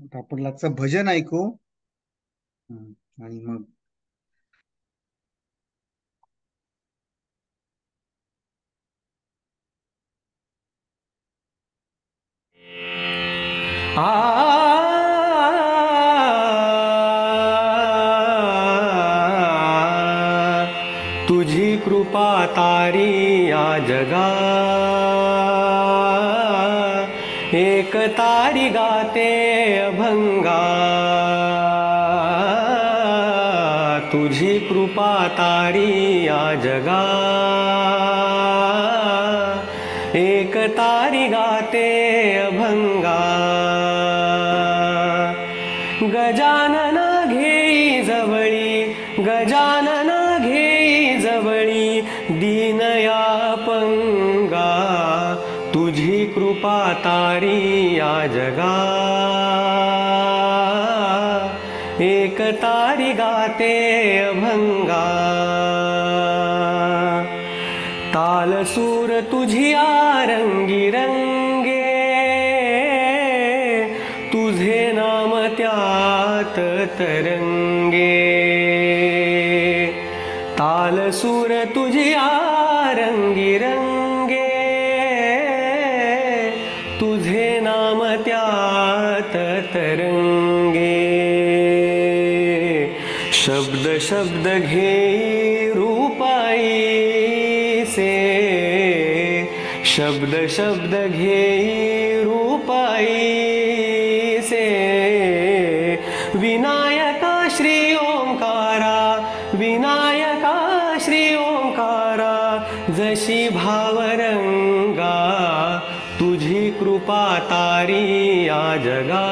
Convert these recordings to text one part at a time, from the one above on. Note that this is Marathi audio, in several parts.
आता भजन ऐकू आणि मग तुझी कृपा तारी या जगा एक तारी गाते भंगा तुझी कृपा तारी या जगा एक तारी गाते अभंगा गजानना घेई जवळी गजानना घेई जवळी दीनया पंगा तुझी कृपा तारी या जगा ते अभंगा तालसूर तुझी आरंगी रंगे तुझे नाम त्यात तरंगे तालसूर तुझी आ शब्द शब्द रूपाई से शब्द शब्द घे से विनायक श्री ओंकारा विनायक श्री ओंकारा जशी भावरंगा तुझी कृपा तारी जगा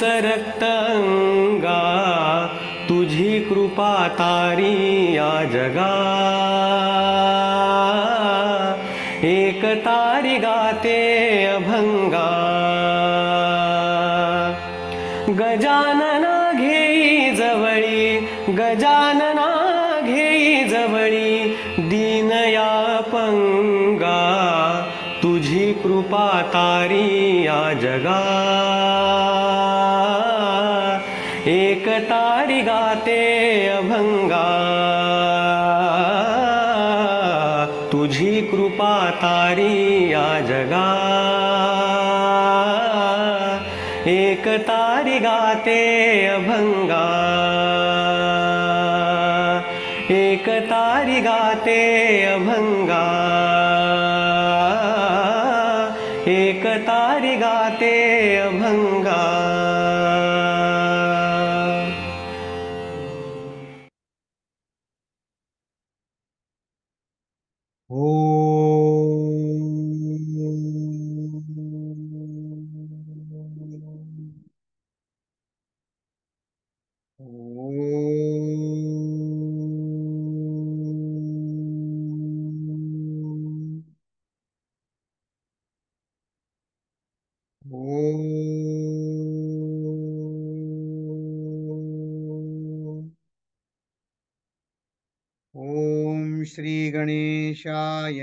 रक्त अंगा तुझी कृपा तारी या जगा एक तारी गाते अभंगा गजानना घेई जवळी गजानना घेई जवळी दीनया पंगा तुझी कृपा तारी या जगा एक तारी गाते अभंगा तुझी कृपा तारी या जगा एक तारी गाते अभंगा एक तारी गाते अभंगा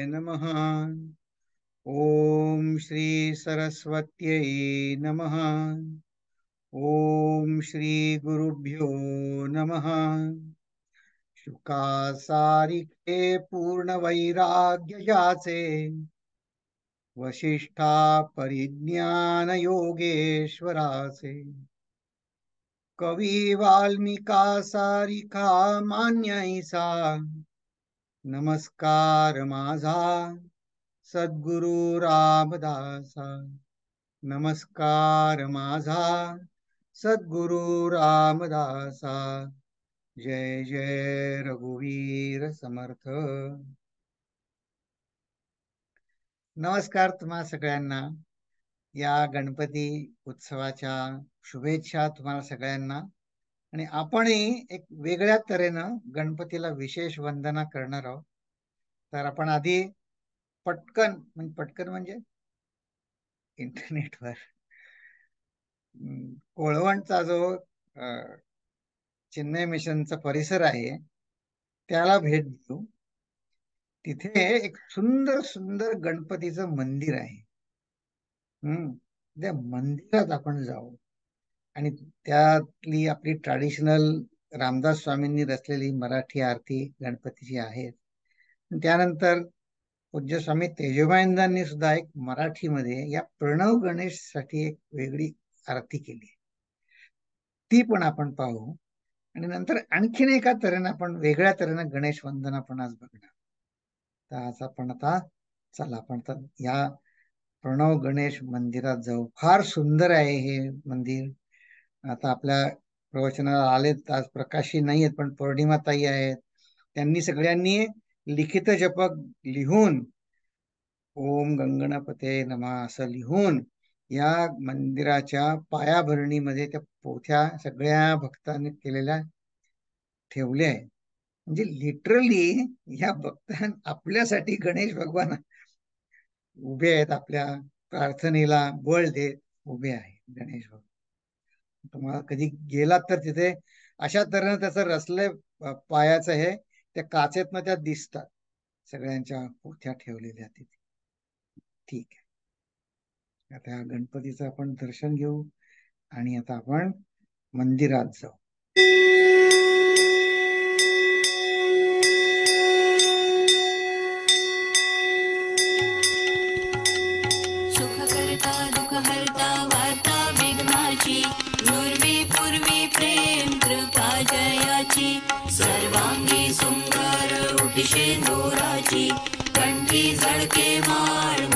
नमः ॐ श्री सरस्वत्यै नमः ॐ श्री गुरुभ्यो नमः शुकासारिके पूर्णवैराग्ययाचे वशिष्ठा योगेश्वरासे कवी वाल्मिका सारिका सा नमस्कार माझा सद्गुरु रामदासा नमस्कार माझा सद्गुरु रामदासा जय जय रघुवीर समर्थ नमस्कार तुम्हा सगळ्यांना या गणपती उत्सवाच्या शुभेच्छा तुम्हाला सगळ्यांना आणि आपणही एक वेगळ्या तऱ्हेनं गणपतीला विशेष वंदना करणार आहोत तर आपण आधी पटकन म्हणजे पटकन म्हणजे इंटरनेटवर कोळवणचा जो चेन्नई मिशनचा परिसर आहे त्याला भेट देऊ तिथे एक सुंदर सुंदर गणपतीचं मंदिर आहे हम्म त्या मंदिरात आपण जाऊ आणि त्यातली आपली ट्रॅडिशनल रामदास स्वामींनी रचलेली मराठी आरती गणपतीची आहे त्यानंतर पूज्य स्वामी तेजोबाईंदांनी सुद्धा एक मराठीमध्ये या प्रणव गणेशसाठी एक वेगळी आरती केली ती पण आपण पाहू आणि नंतर आणखीन एका तऱ्हेनं आपण वेगळ्या तऱ्हेनं गणेश वंदना पण आज बघणार तर आज आपण आता चला आपण तर या प्रणव गणेश मंदिरात जाऊ फार सुंदर आहे हे मंदिर आता आपल्या प्रवचनाला आलेत आज प्रकाशी नाही आहेत पण पौर्णिमाताई आहेत त्यांनी सगळ्यांनी लिखित जपक लिहून ओम गंगणपते नमा असं लिहून या मंदिराच्या पायाभरणीमध्ये त्या पोथ्या सगळ्या भक्तांनी केलेल्या ठेवल्या आहे म्हणजे लिटरली या भक्तां आपल्यासाठी गणेश भगवान उभे आहेत आपल्या प्रार्थनेला बळ देत उभे आहेत गणेश भगवान तुम्हाला कधी गेलात तर तिथे अशा तऱ्हेनं त्याचं रसले पायाचं हे त्या काचेतनं त्या दिसतात सगळ्यांच्या पोथ्या ठेवलेल्या तिथे ठीक आहे आता गणपतीचं आपण दर्शन घेऊ आणि आता आपण मंदिरात जाऊ झड़के मार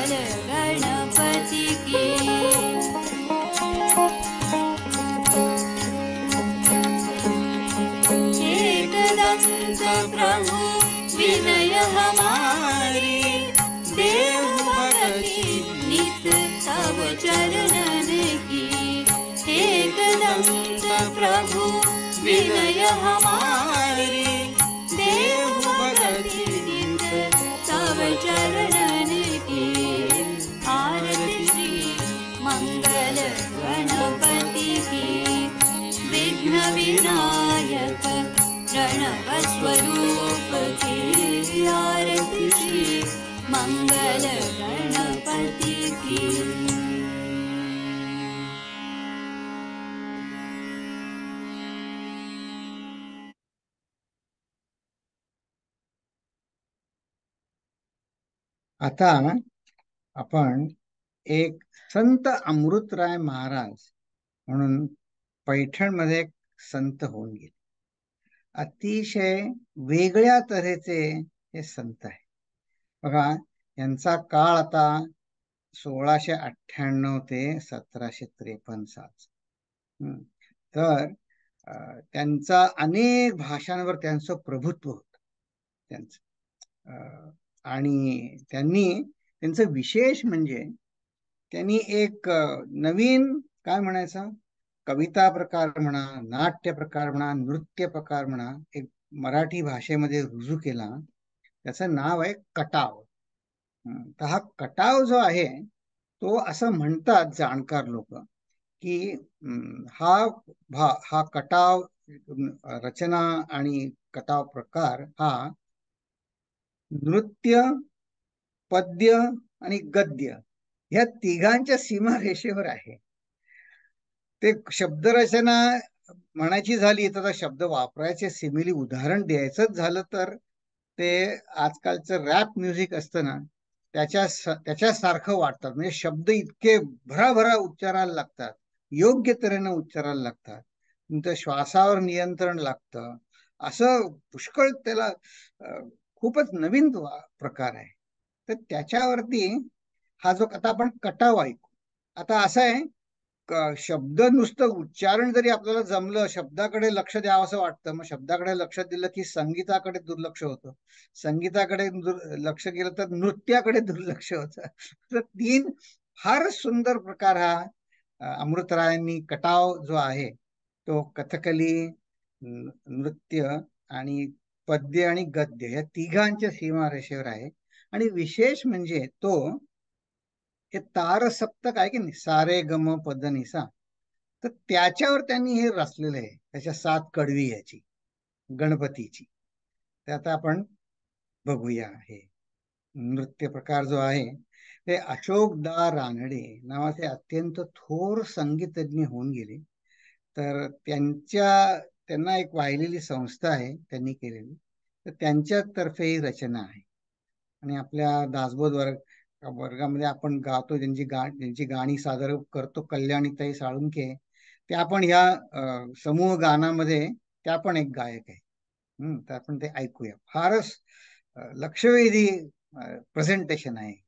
हर प्रभु विनय हमारी देव भक्ति नित सब चरणन की प्रभु विनय देव नित सब विनायक प्रणवस्वरूप की आरती श्री मंगल गणपति की आता आपण एक संत अमृतराय महाराज म्हणून पैठणमध्ये संत होऊन गेले अतिशय वेगळ्या तऱ्हेचे हे संत आहे बघा यांचा काळ आता सोळाशे अठ्ठ्याण्णव ते सतराशे त्रेपन्न साल तर त्यांचा अनेक भाषांवर त्यांचं प्रभुत्व होत त्यांचं आणि त्यांनी त्यांचं विशेष म्हणजे त्यांनी एक नवीन काय म्हणायचं कविता प्रकार म्हणा नाट्य प्रकार म्हणा नृत्य प्रकार म्हणा एक मराठी भाषेमध्ये रुजू केला त्याचं नाव आहे कटाव तर हा कटाव जो आहे तो असं म्हणतात जाणकार लोक की हा भा हा कटाव रचना आणि कटाव प्रकार हा नृत्य पद्य आणि गद्य या तिघांच्या सीमारेषेवर आहे ते शब्दरचना म्हणायची झाली तर शब्द वापरायचे सिमिली उदाहरण द्यायचंच झालं तर ते आजकालचं रॅप म्युझिक असतं ना त्याच्या त्याच्यासारखं वाटतात म्हणजे शब्द इतके भराभरा उच्चारायला लागतात योग्य तऱ्हेनं उच्चारायला लागतात नंतर श्वासावर नियंत्रण लागतं असं पुष्कळ त्याला खूपच नवीन प्रकार आहे तर त्याच्यावरती हा जो आता आपण कटाव ऐकू आता असं आहे शब्द नुसतं उच्चारण जरी आपल्याला जमलं शब्दाकडे लक्ष द्यावं असं वाटतं मग शब्दाकडे लक्ष दिलं की संगीताकडे दुर्लक्ष होतं संगीताकडे लक्ष केलं तर नृत्याकडे दुर्लक्ष होतं तर तीन फार सुंदर प्रकार हा अमृतरायांनी कटाव जो आहे तो कथकली नृत्य आणि पद्य आणि गद्य या तिघांच्या सीमारेषेवर आहे आणि विशेष म्हणजे तो हे तार सप्तक आहे की नाही सारे गम पद निसा तर त्याच्यावर त्यांनी हे रचलेलं आहे त्याच्या सात कडवी याची गणपतीची ते आता आपण बघूया हे नृत्य प्रकार जो आहे ते अशोकदा रानडे नावाचे अत्यंत थोर संगीतज्ञ होऊन गेले तर त्यांच्या त्यांना एक वाहिलेली संस्था आहे त्यांनी केलेली तर त्यांच्यातर्फे ही रचना आहे आणि आपल्या दासबोध वर्गामध्ये आपण गातो ज्यांची ज्यांची गाणी सादर करतो कल्याणीताई साळुंके ते आपण ह्या समूह गानामध्ये त्या पण एक गायक आहे तर आपण ते ऐकूया फारच लक्षवेधी प्रेझेंटेशन आहे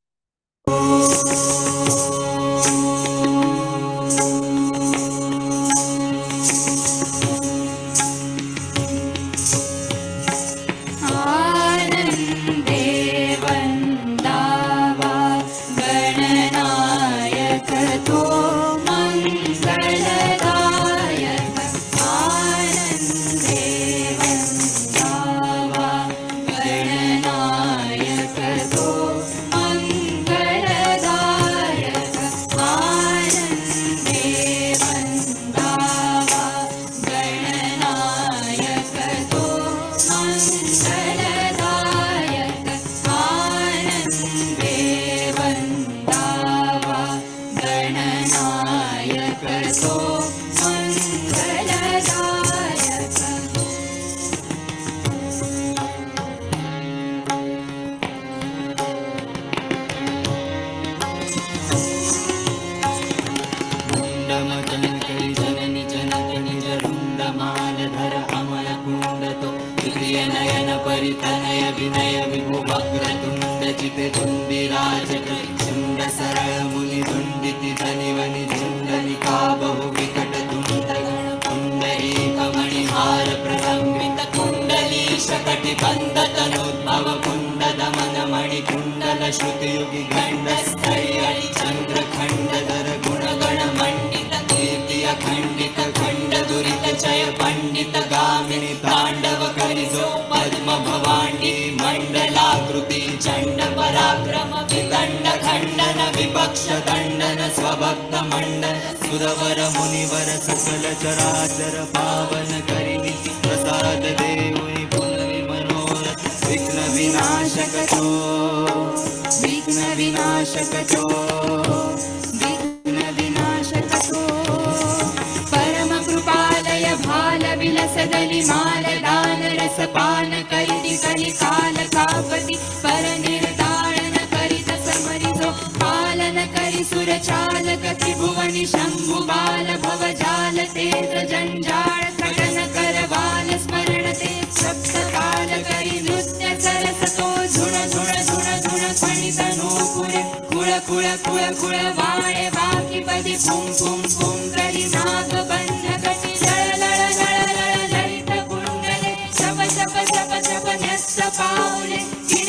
सुरवर मुनिवर सकल चराचर पावन करसाद देवि पुन विमनोर विघ्न विनाशक चो विघ्न विनाशक चो दलि माल दान रस पान कलि कलि काल कावति परने सुरचालक त्रिभुवनि शम्भु बाल भव जाल तेन्द्र जञ्जाल करण कर स्मरण ते सप्तकाल करि नृत्य कर झुण झुण झुण झुण फणि तनो कुळ कुळ कुल कुल कुल वाकि पदि पुं पुं पुं करि नाग बन्ध कटि लल लल लल लल लल लल लल लल लल लल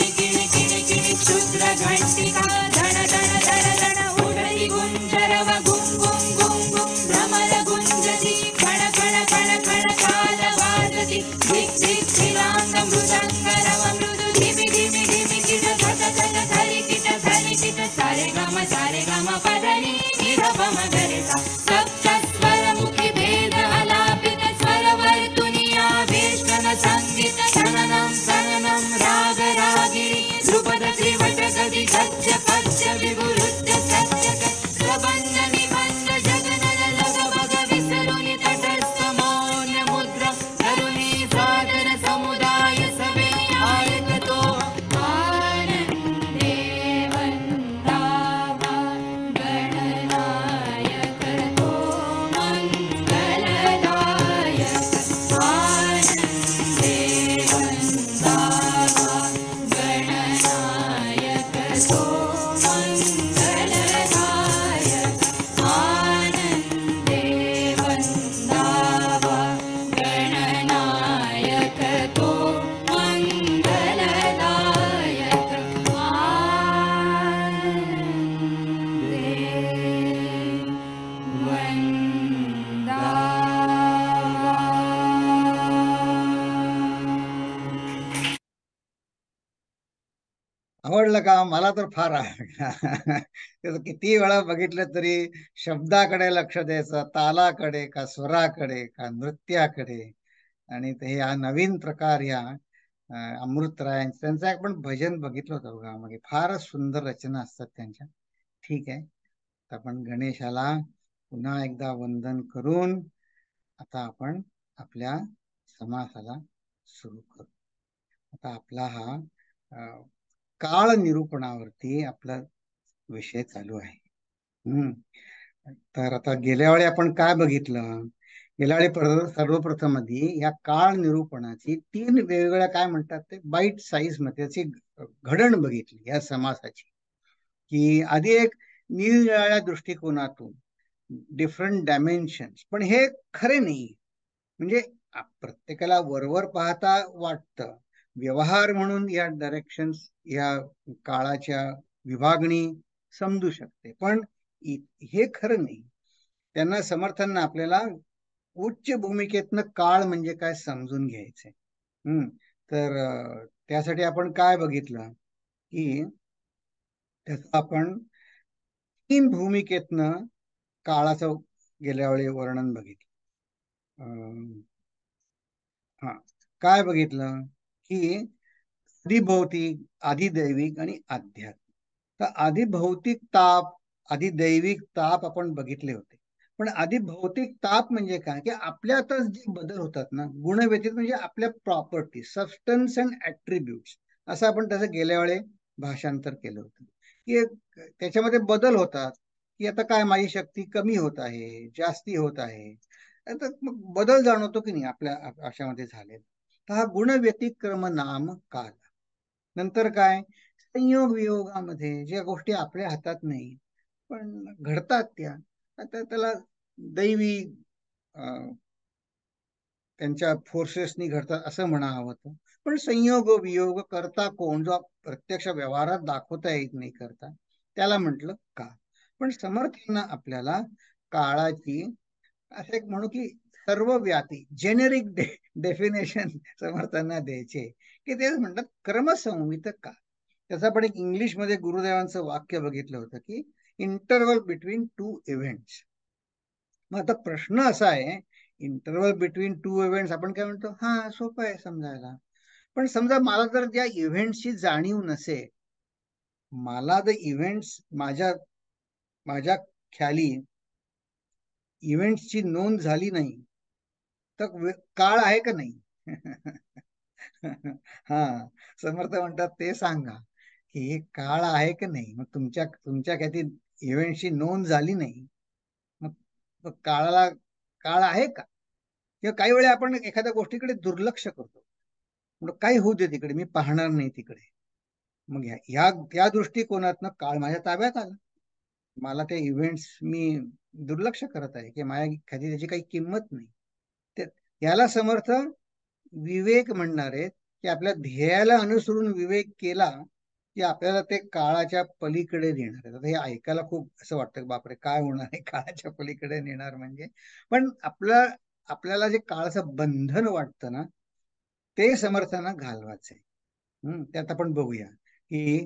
आवडलं का मला तर फार किती वेळा बघितलं तरी शब्दाकडे लक्ष द्यायचं तालाकडे का स्वराकडे का नृत्याकडे आणि ते हा नवीन प्रकार या अमृतराय त्यांचं पण भजन बघितलं होतं बघा मागे फारच सुंदर रचना असतात त्यांच्या ठीक आहे आपण गणेशाला पुन्हा एकदा वंदन करून आता आपण आपल्या समासाला सुरू करू आता आपला हा काळ निरूपणावरती आपला विषय चालू आहे हम्म तर आता गेल्या वेळी आपण काय बघितलं गेल्या वेळी सर्वप्रथम आधी या काळ निरूपणाची तीन वेगवेगळ्या काय म्हणतात ते बाईट साईज मध्ये त्याची घडण बघितली या समासाची की आधी एक निरनिराळ्या दृष्टिकोनातून डिफरंट डायमेन्शन पण हे खरे नाही म्हणजे प्रत्येकाला वरवर पाहता वाटतं व्यवहार म्हणून या डायरेक्शन या काळाच्या विभागणी समजू शकते पण हे खरं नाही त्यांना समर्थांना आपल्याला उच्च भूमिकेतन काळ म्हणजे काय समजून घ्यायचंय हम्म तर त्यासाठी आपण काय बघितलं की त्याचा आपण तीन भूमिकेतनं काळाचं गेल्या वेळी वर्णन बघितलं हा काय बघितलं ही अधिभौतिक आधिदैविक आणि आध्यात्मिक तर भौतिक ताप दैविक ताप आपण बघितले होते पण आधी भौतिक ताप म्हणजे काय की आपल्यातच जे बदल होतात ना गुणव्यतीत म्हणजे आपल्या प्रॉपर्टी सबस्टन्स अँड ऍट्रिब्युट असं आपण त्याचं गेल्या वेळे भाषांतर केलं होतं की त्याच्यामध्ये बदल होतात की आता काय माझी शक्ती कमी होत आहे जास्ती होत आहे तर मग बदल जाणवतो की नाही आपल्या अशामध्ये झालेला हा गुण व्यतिक्रम नाम काल नंतर काय संयोग वियोगामध्ये ज्या गोष्टी आपल्या हातात नाही पण घडतात त्या आता त्याला दैवी त्यांच्या फोर्सेसनी घडतात असं म्हणावं होतं पण संयोग वियोग करता कोण जो प्रत्यक्ष व्यवहारात दाखवता येत नाही करता त्याला म्हटलं का पण समर्थांना आपल्याला काळाची असं एक म्हणू की सर्वव्यापी जेनेरिक डेफिनेशन समर्थांना द्यायचे की तेच म्हणतात क्रमसंहित का त्याचं पण एक इंग्लिशमध्ये गुरुदेवांचं वाक्य बघितलं होतं की इंटरव्हल बिटवीन टू इव्हेंट्स मग आता प्रश्न असा आहे इंटरव्हल बिटवीन टू इव्हेंट्स आपण काय म्हणतो हा सोपं आहे समजायला पण समजा मला जर त्या इव्हेंटची जाणीव नसेल मला द इव्हेंट्स माझ्या माझ्या ख्याली इव्हेंट्सची नोंद झाली नाही तर काळ आहे का नाही हा समर्थ म्हणतात ते सांगा की हे काळ आहे का नाही मग तुमच्या तुमच्या काही इव्हेंटची नोंद झाली नाही मग काळाला काळ आहे का किंवा काही वेळा आपण एखाद्या गोष्टीकडे दुर्लक्ष करतो म्हणून काही होऊ दे तिकडे मी पाहणार नाही तिकडे मग ह्या त्या दृष्टिकोनातनं काळ माझ्या ताब्यात आला मला त्या इव्हेंट्स मी दुर्लक्ष करत आहे की माझ्या एखादी त्याची काही किंमत नाही याला समर्थ विवेक म्हणणार आहेत की आपल्या ध्येयाला अनुसरून विवेक केला की आपल्याला ते काळाच्या पलीकडे नेणार आहेत हे ऐकायला खूप असं वाटतं बापरे काय होणार आहे काळाच्या पलीकडे नेणार म्हणजे पण आपलं आपल्याला जे काळाचं बंधन वाटतं ना ते समर्थना घालवायचं आहे त्यात आपण बघूया की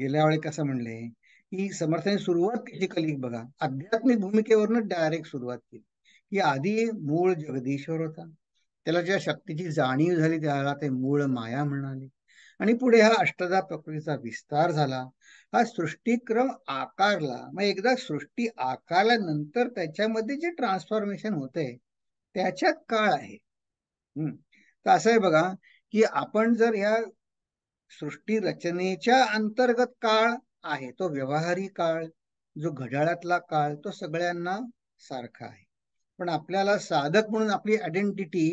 गेल्या वेळी कसं म्हणले की समर्थाने सुरुवात केली कलिक बघा आध्यात्मिक भूमिकेवरून डायरेक्ट सुरुवात केली की आधी मूळ जगदीश्वर होता त्याला ज्या शक्तीची जाणीव झाली त्याला ते मूळ माया म्हणाले आणि पुढे हा अष्टदा प्रकृतीचा विस्तार झाला हा सृष्टीक्रम आकारला मग एकदा सृष्टी आकारल्यानंतर त्याच्यामध्ये जे ट्रान्सफॉर्मेशन होते त्याच्यात काळ आहे तर असं आहे बघा की आपण जर या सृष्टी रचनेच्या अंतर्गत काळ आहे तो व्यवहारी काळ जो घड्याळातला काळ तो सगळ्यांना सारखा आहे पण आपल्याला साधक म्हणून आपली आयडेंटिटी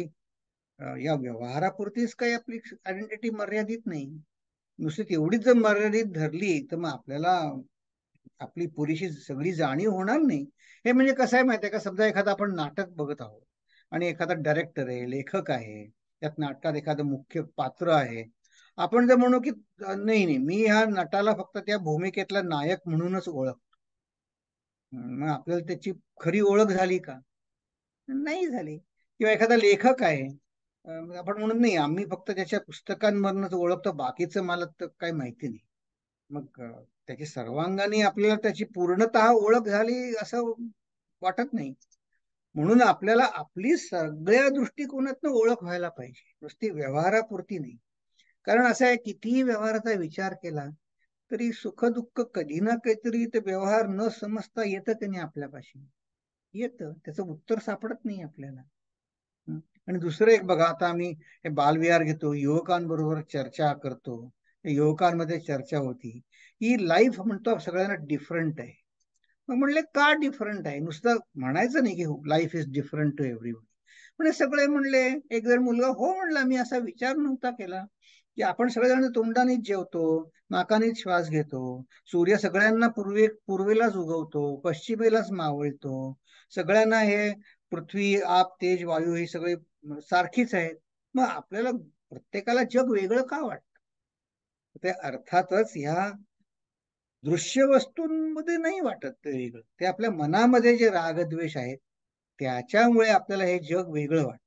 या व्यवहारापुरतीच काही आपली आयडेंटिटी मर्यादित नाही नुसती एवढीच जर मर्यादित धरली तर मग आपल्याला आपली पुरीशी सगळी जाणीव होणार नाही हे म्हणजे कसं आहे माहिती आहे का समजा एखादा आपण नाटक बघत आहोत आणि एखादा डायरेक्टर आहे लेखक आहे त्यात नाटकात एखादं मुख्य पात्र आहे आपण जर म्हणू की नाही नाही मी ह्या नटाला फक्त त्या भूमिकेतला नायक म्हणूनच ओळखतो मग आपल्याला त्याची खरी ओळख झाली का नाही झाले किंवा एखादा लेखक आहे आपण म्हणून नाही आम्ही फक्त त्याच्या पुस्तकांमधनच ओळखतो बाकीचं मला तर काही माहिती नाही मग त्याची सर्वांगाने आपल्याला त्याची पूर्णत ओळख झाली असं वाटत नाही म्हणून आपल्याला आपली सगळ्या दृष्टिकोनातनं ओळख व्हायला पाहिजे नुसती व्यवहारापुरती नाही कारण असं आहे कितीही व्यवहाराचा विचार केला तरी सुख दुःख कधी ना काहीतरी ते व्यवहार न समजता येतं की नाही आपल्यापाशी येत त्याचं उत्तर सापडत नाही आपल्याला आणि दुसरं एक बघा आता आम्ही बालविहार घेतो युवकांबरोबर चर्चा करतो युवकांमध्ये चर्चा होती ही लाईफ म्हणतो सगळ्यांना डिफरंट आहे मग म्हणले का डिफरंट आहे नुसतं म्हणायचं नाही की life is different to every म्हणजे सगळे म्हणले एक जर मुलगा हो म्हणला मी असा विचार नव्हता केला की आपण सगळेजण तोंडानेच जेवतो नाकाने श्वास घेतो सूर्य सगळ्यांना पूर्वे पूर्वेलाच उगवतो पश्चिमेलाच मावळतो सगळ्यांना हे पृथ्वी आप तेज वायू ही सगळे सारखीच आहेत मग आपल्याला प्रत्येकाला जग वेगळं का वाटत ते अर्थातच ह्या दृश्य वस्तूंमध्ये नाही वाटत ते वेगळं ते आपल्या मनामध्ये जे रागद्वेष आहेत त्याच्यामुळे आपल्याला हे जग वेगळं वाटतं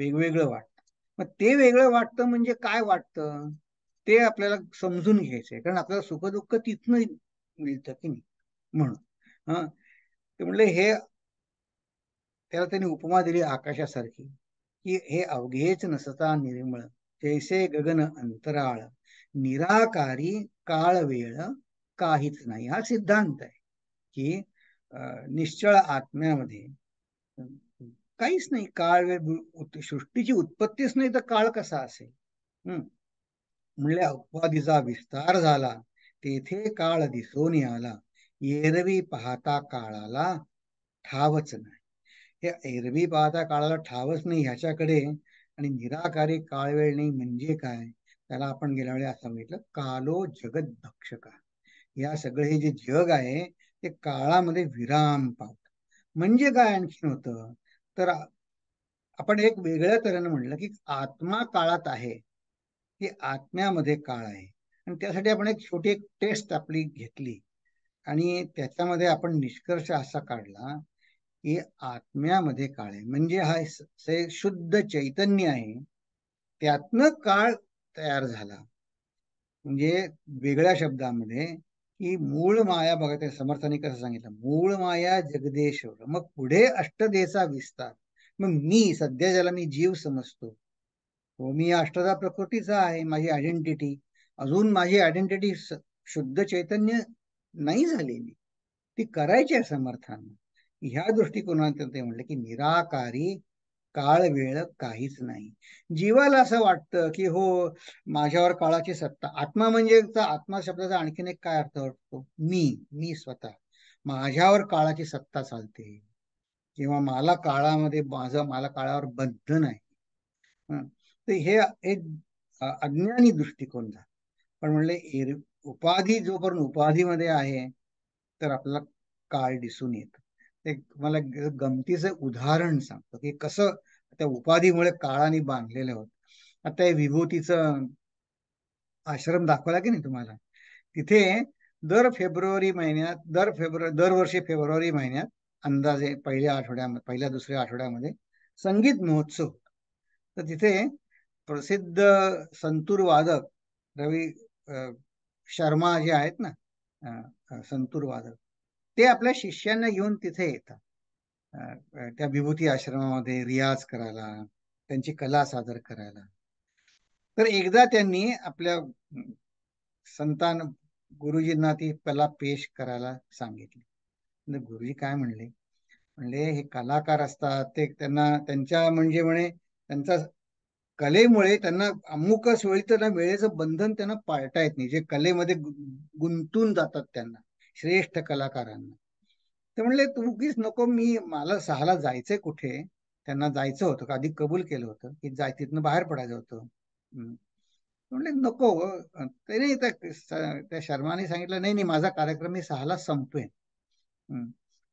वेगवेगळं वाटतं मग ते वेगळं वाटतं म्हणजे काय वाटतं ते आपल्याला समजून घ्यायचंय कारण आपल्याला सुखदुःख तिथन मिळतं की नाही म्हणून हा ते म्हणले हे त्याला त्यांनी उपमा दिली आकाशासारखी की हे अवघेच नसता निर्मळ जैसे गगन अंतराळ निराकारी काळ वेळ काहीच नाही हा सिद्धांत आहे की निश्चळ आत्म्यामध्ये काहीच नाही काळ वेळ सृष्टीची उत्पत्तीच नाही तर काळ कसा असेल हम्म म्हणजे अपवादीचा विस्तार झाला तेथे काळ दिसून आला येरवी पाहता काळाला ठावच नाही हे एरवी पाहता काळाला ठावच नाही ह्याच्याकडे आणि निराकारी नाही म्हणजे काय त्याला आपण गेल्या वेळी असं म्हटलं कालो जगत का या सगळे हे जे जग आहे ते काळामध्ये विराम पावत म्हणजे काय आणखीन होत तर आपण एक वेगळ्या तऱ्हेनं म्हटलं की आत्मा काळात आहे की आत्म्यामध्ये काळ आहे आणि त्यासाठी आपण एक छोटी एक टेस्ट आपली घेतली आणि त्याच्यामध्ये आपण निष्कर्ष असा काढला की आत्म्यामध्ये काळ आहे म्हणजे हा शुद्ध चैतन्य आहे त्यातनं काळ तयार झाला म्हणजे वेगळ्या शब्दामध्ये की मूळ माया बघा त्या समर्थाने कसं सांगितलं मूळ माया जगदेश्वर मग पुढे अष्टदेचा विस्तार मग मी सध्या ज्याला मी जीव समजतो हो मी अष्टदा प्रकृतीचा आहे माझी आयडेंटिटी अजून माझी आयडेंटिटी शुद्ध चैतन्य नाही झालेली ती करायची आहे समर्थांना ह्या दृष्टिकोनात ते म्हणले की निराकारी काळ वेळ काहीच नाही जीवाला असं वाटतं की हो माझ्यावर काळाची सत्ता आत्मा म्हणजे आत्मा शब्दाचा आणखीन एक काय अर्थ वाटतो मी मी स्वतः माझ्यावर काळाची सत्ता चालते किंवा मला काळामध्ये माझं मला काळावर बंधन आहे तर हे एक अज्ञानी दृष्टिकोन झाला पण म्हणले उपाधी जोपर्यंत उपाधीमध्ये आहे तर आपला काळ दिसून येतो एक मला गमतीचं उदाहरण सांगतो की कसं त्या उपाधीमुळे काळाने बांधलेले होत आता हे विभूतीचं आश्रम दाखवला की नाही तुम्हाला तिथे दर फेब्रुवारी महिन्यात दर फेब्रुवारी दरवर्षी फेब्रुवारी महिन्यात अंदाजे पहिल्या आठवड्यामध्ये पहिल्या दुसऱ्या आठवड्यामध्ये संगीत महोत्सव तर तिथे प्रसिद्ध संतूर वादक रवी शर्मा जे आहेत ना संतूर वादक ते आपल्या शिष्यांना घेऊन तिथे येतात त्या विभूती आश्रमामध्ये रियाज करायला त्यांची कला सादर करायला तर एकदा त्यांनी आपल्या संतान गुरुजींना ती कला पेश करायला सांगितली गुरुजी काय म्हणले म्हणले हे कलाकार असतात ते त्यांना त्यांच्या म्हणजे म्हणे त्यांचा कलेमुळे त्यांना अमुकच वेळी त्यांना वेळेचं बंधन त्यांना पाळता येत नाही जे कलेमध्ये गुंतून जातात त्यांना श्रेष्ठ कलाकारांना ते म्हणले तू उगीच नको मी मला सहाला जायचंय कुठे त्यांना जायचं होतं का आधी कबूल केलं होतं की जाय तिथनं बाहेर पडायचं होतं म्हणले नको ते त्या शर्माने सांगितलं नाही नाही माझा कार्यक्रम मी सहाला संपतोय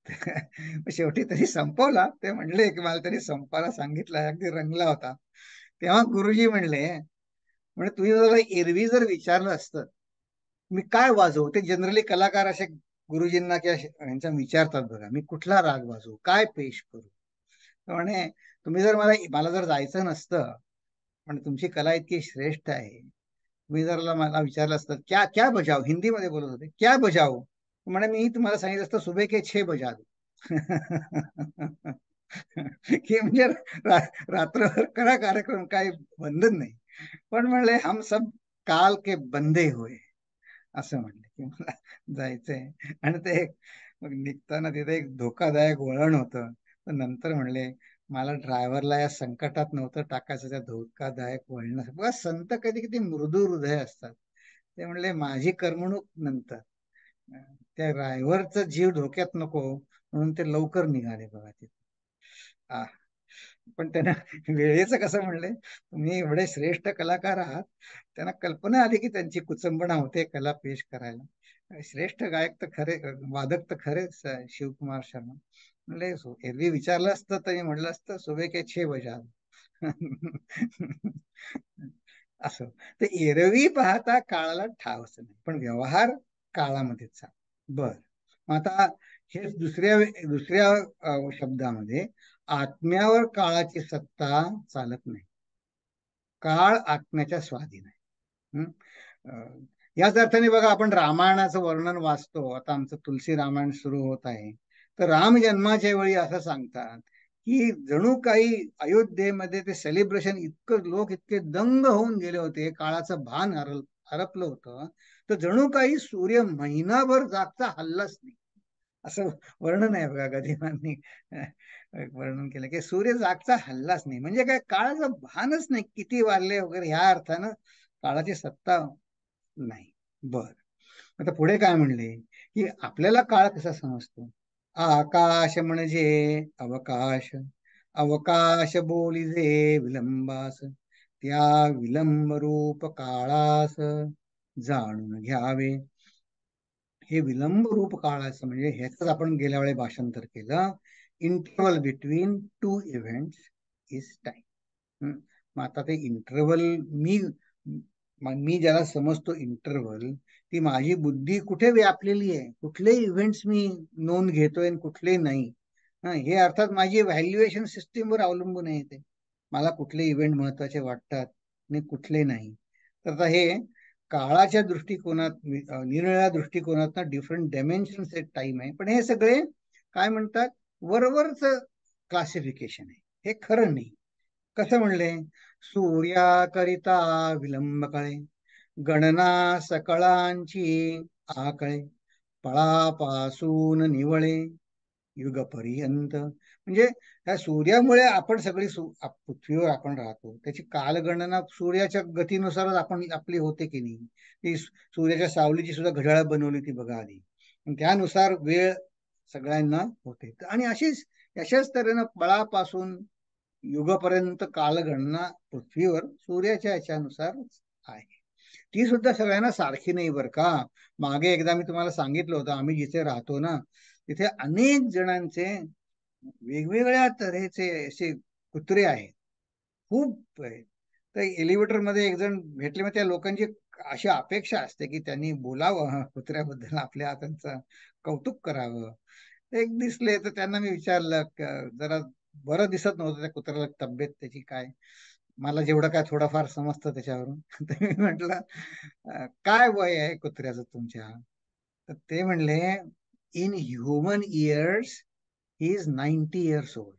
शेवटी तरी संपवला ते म्हणले की मला तरी संपायला सांगितलं अगदी रंगला होता तेव्हा गुरुजी म्हणले म्हणजे तुम्ही जरा एरवी जर विचारलं असतं मी काय वाजवू ते जनरली कलाकार असे गुरुजींना किंवा यांचा विचारतात बघा मी कुठला राग वाजवू काय पेश करू म्हणे तुम्ही जर मला मला जर जायचं नसतं पण तुमची कला इतकी श्रेष्ठ आहे तुम्ही जर मला विचारलं असतं क्या क्या बजाव मध्ये बोलत होते क्या बजाव म्हणे मी तुम्हाला सांगितलं असतं सुबे के छे बजा दो की म्हणजे रात्रभर करा कार्यक्रम काही बंधन नाही पण म्हणले हम सब काल के बंदे होय असं म्हणले की मला जायचंय आणि ते मग निघताना तिथे एक धोकादायक वळण होतं तर नंतर म्हणले मला ड्रायव्हरला या संकटात नव्हतं टाकायचं त्या धोकादायक वळण बघा संत कधी कधी मृदू हृदय असतात ते म्हणले माझी करमणूक नंतर त्या ड्रायव्हरचा जीव धोक्यात नको म्हणून ते लवकर निघाले बघा तिथे पण त्यांना वेळेचं कसं म्हणलंय तुम्ही एवढे श्रेष्ठ कलाकार आहात त्यांना कल्पना आली की त्यांची कुचंबणा होते कला पेश करायला श्रेष्ठ गायक तर खरे वादक तर खरेच शिवकुमार शर्मा म्हणले एरवी विचारलं असतं तर मी म्हटलं असतं सुबे के छे बजाल असं तर एरवी पाहता काळाला ठावच नाही पण व्यवहार काळामध्येच बर आता हेच दुसऱ्या दुसऱ्या शब्दामध्ये आत्म्यावर काळाची सत्ता चालत नाही काळ आत्म्याच्या स्वाधीन आहे याच अर्थाने बघा आपण रामायणाचं वर्णन वाचतो आता आमचं तुलसी रामायण सुरू होत आहे तर राम जन्माच्या वेळी असं सांगतात की जणू काही अयोध्येमध्ये ते सेलिब्रेशन इतकं लोक इतके दंग होऊन गेले होते काळाचं भान हरल हरपलं होतं तर जणू काही सूर्य महिनाभर जागचा हल्लाच नाही असं वर्णन आहे बघा गदिमांनी वर्णन केलं की सूर्य जागचा हल्लाच नाही म्हणजे काय काळाचं भानच नाही किती वाढले वगैरे ह्या अर्थानं काळाची सत्ता नाही बर आता पुढे काय म्हणले की आपल्याला काळ कसा समजतो आकाश म्हणजे अवकाश अवकाश जे विलंबास त्या विलंब रूप काळास जाणून घ्यावे हे विलंब रूप काळाचं म्हणजे ह्याच आपण गेल्या वेळे भाषांतर केलं interval between two events is time मग आता ते इंटरवल मी मी ज्याला समजतो इंटरव्हल ती माझी बुद्धी कुठे व्यापलेली आहे कुठले इव्हेंट्स मी नोंद घेतोय आणि कुठले नाही हे अर्थात माझी व्हॅल्युएशन सिस्टीमवर अवलंबून आहे ते मला कुठले इव्हेंट महत्वाचे वाटतात आणि कुठले नाही तर आता हे काळाच्या दृष्टिकोनात निरनिळ्या दृष्टिकोनात डिफरंट डायमेन्शन्स टाइम आहे पण हे सगळे काय म्हणतात वरवरच क्लासिफिकेशन आहे हे खरं नाही कसं म्हणले सूर्याकरिता विलंब कळे गणना सकळांची आकळे पळापासून निवळे युगपर्यंत म्हणजे या सूर्यामुळे आपण सगळी पृथ्वीवर आपण राहतो त्याची कालगणना सूर्याच्या गतीनुसारच आपण आपली होते की नाही ती सूर्याच्या सावलीची सुद्धा घड्याळ बनवली ती बघा आधी त्यानुसार वेळ सगळ्यांना होते आणि अशीच अशाच तऱ्हेनं बळापासून युगापर्यंत कालगणना पृथ्वीवर सूर्याच्या याच्यानुसार आहे ती सुद्धा सगळ्यांना सारखी नाही बरं का मागे एकदा मी तुम्हाला सांगितलं होतं आम्ही जिथे राहतो ना तिथे अनेक जणांचे वेगवेगळ्या तऱ्हेचे असे कुत्रे आहेत खूप तर एलिव्हेटर मध्ये एक जण भेटले मग त्या लोकांची अशी अपेक्षा असते की त्यांनी बोलावं कुत्र्याबद्दल आपल्या त्यांचं कौतुक करावं एक दिसले तर त्यांना मी विचारलं जरा बरं दिसत नव्हतं त्या कुत्र्याला तब्येत त्याची काय मला जेवढं काय थोडंफार समजतं त्याच्यावरून तर मी म्हटलं काय वय आहे कुत्र्याचं तुमच्या तर ते म्हणले in human years he is ninety years old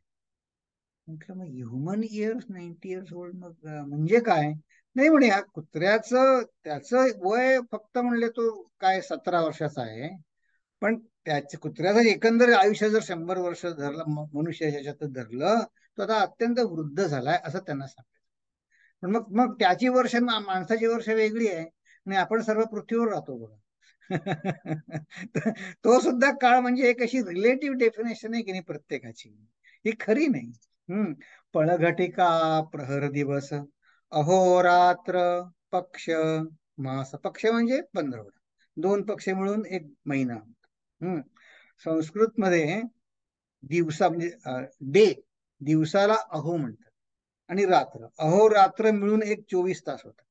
म्हटलं मग human years ninety years old मग म्हणजे काय नाही म्हणे कुत्र्याच कुत्र्याचं त्याचं वय फक्त म्हणले तो काय सतरा वर्षाचा आहे पण त्याच कुत्र्याचं एकंदर आयुष्य जर शंभर वर्ष धरलं मनुष्य याच्यात धरलं तो आता अत्यंत वृद्ध झालाय असं त्यांना सांगायचं पण मग मग त्याची वर्ष माणसाची वर्ष वेगळी आहे आणि आपण सर्व पृथ्वीवर राहतो बघा तो सुद्धा काळ म्हणजे एक अशी रिलेटिव्ह डेफिनेशन आहे की नाही प्रत्येकाची ही खरी नाही हम्म पळघटिका प्रहर दिवस अहोरात्र पक्ष मास पक्ष म्हणजे पंधरवडा दोन पक्ष मिळून एक महिना हम्म संस्कृत मध्ये दिवसा म्हणजे डे दिवसाला अहो म्हणतात आणि रात्र अहोरात्र मिळून एक चोवीस तास होता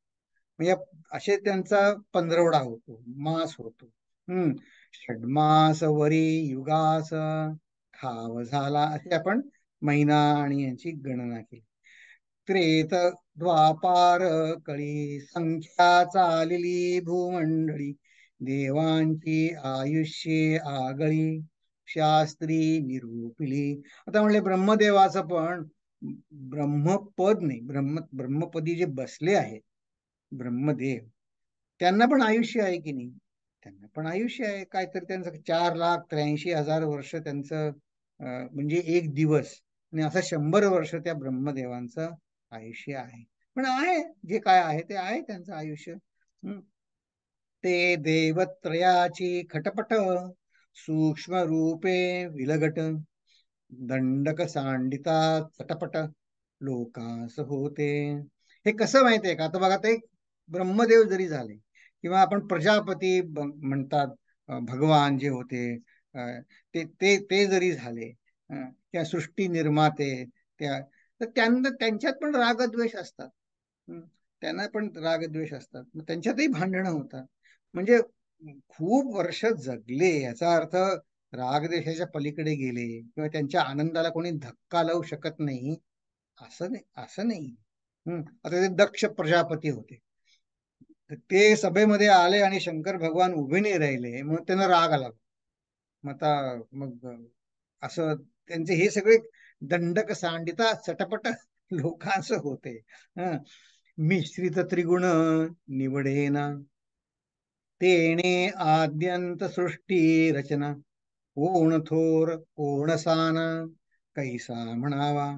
म्हणजे असे त्यांचा पंधरवडा होतो मास होतो हम्म षडमास वरी युगास खाव झाला असे आपण महिना आणि यांची गणना केली त्रेत द्वापार कळी संख्या चालली भूमंडळी देवांची आयुष्ये आगळी शास्त्री निरूपिली आता म्हणले ब्रह्मदेवाचं पण ब्रह्मपद नाही ब्रह्म ब्रह्मपदी जे बसले आहेत ब्रह्मदेव त्यांना पण आयुष्य आहे की नाही त्यांना पण आयुष्य आहे तर त्यांचं चार लाख त्र्याऐंशी हजार वर्ष त्यांचं म्हणजे एक दिवस आणि असं शंभर वर्ष त्या ब्रह्मदेवांचं आयुष्य आहे पण आहे जे काय आहे ते आहे त्यांचं आयुष्य ते देवत्रयाची खटपट सूक्ष्म रूपे विलगट दंडक सांडिता चटपट लोकास होते हे कसं माहितीये का आता बघा ते ब्रह्मदेव जरी झाले किंवा आपण प्रजापती म्हणतात भगवान जे होते ते ते, ते जरी झाले त्या सृष्टी निर्माते त्या तर त्यांना त्यांच्यात पण रागद्वेष असतात त्यांना पण रागद्वेष असतात मग त्यांच्यातही भांडणं होतात म्हणजे खूप वर्ष जगले याचा अर्थ रागद्वेषाच्या पलीकडे गेले किंवा त्यांच्या आनंदाला कोणी धक्का लावू शकत नाही असं नाही असं नाही आता ते दक्ष प्रजापती होते ते सभेमध्ये आले आणि शंकर भगवान उभे नाही राहिले मग त्यांना राग आला मग आता मग असं त्यांचे हे सगळे दंडक सांडिता चटपट लोकांस होते मिश्रित त्रिगुण निवडेना तेने आद्यंत सृष्टी रचना कोण थोर साना कैसा म्हणावा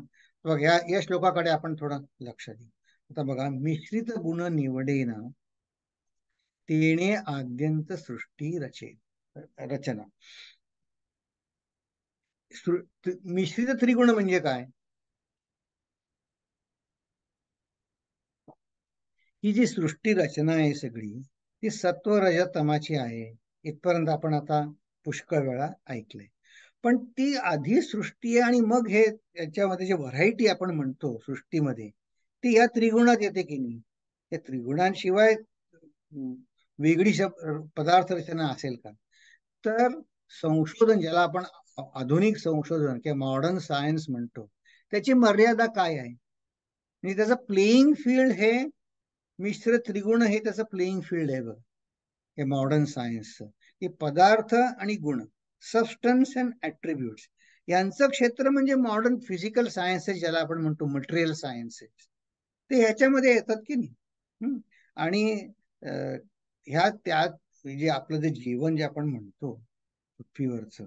बघ या या श्लोकाकडे आपण थोडं लक्ष देऊ आता बघा मिश्रित गुण निवडेना तेने आद्यंत सृष्टी रचे रचना मिश्रित त्रिगुण म्हणजे काय ही जी सृष्टी रचना आहे सगळी ती सत्व रजतमाची आहे इथपर्यंत आपण आता पुष्कळ वेळा ऐकलंय पण ती आधी सृष्टी आहे आणि मग हे त्याच्यामध्ये जे व्हरायटी आपण म्हणतो सृष्टीमध्ये ती या त्रिगुणात येते की नाही या त्रिगुणांशिवाय वेगळी पदार्थ रचना असेल का तर संशोधन ज्याला आपण आधुनिक संशोधन किंवा मॉडर्न सायन्स म्हणतो त्याची मर्यादा काय आहे आणि म्हणजे त्याचं प्लेईंग फील्ड हे मिश्र त्रिगुण हे त्याचं प्लेईंग फील्ड आहे बघ हे मॉडर्न सायन्स हे पदार्थ आणि गुण सबस्टन्स अँड ॲट्रिब्युट्स यांचं क्षेत्र म्हणजे मॉडर्न फिजिकल सायन्सेस ज्याला आपण म्हणतो मटेरियल सायन्सेस ते ह्याच्यामध्ये येतात की नाही आणि ह्या त्यात जे आपलं जे जीवन जे आपण म्हणतो पृथ्वीवरचं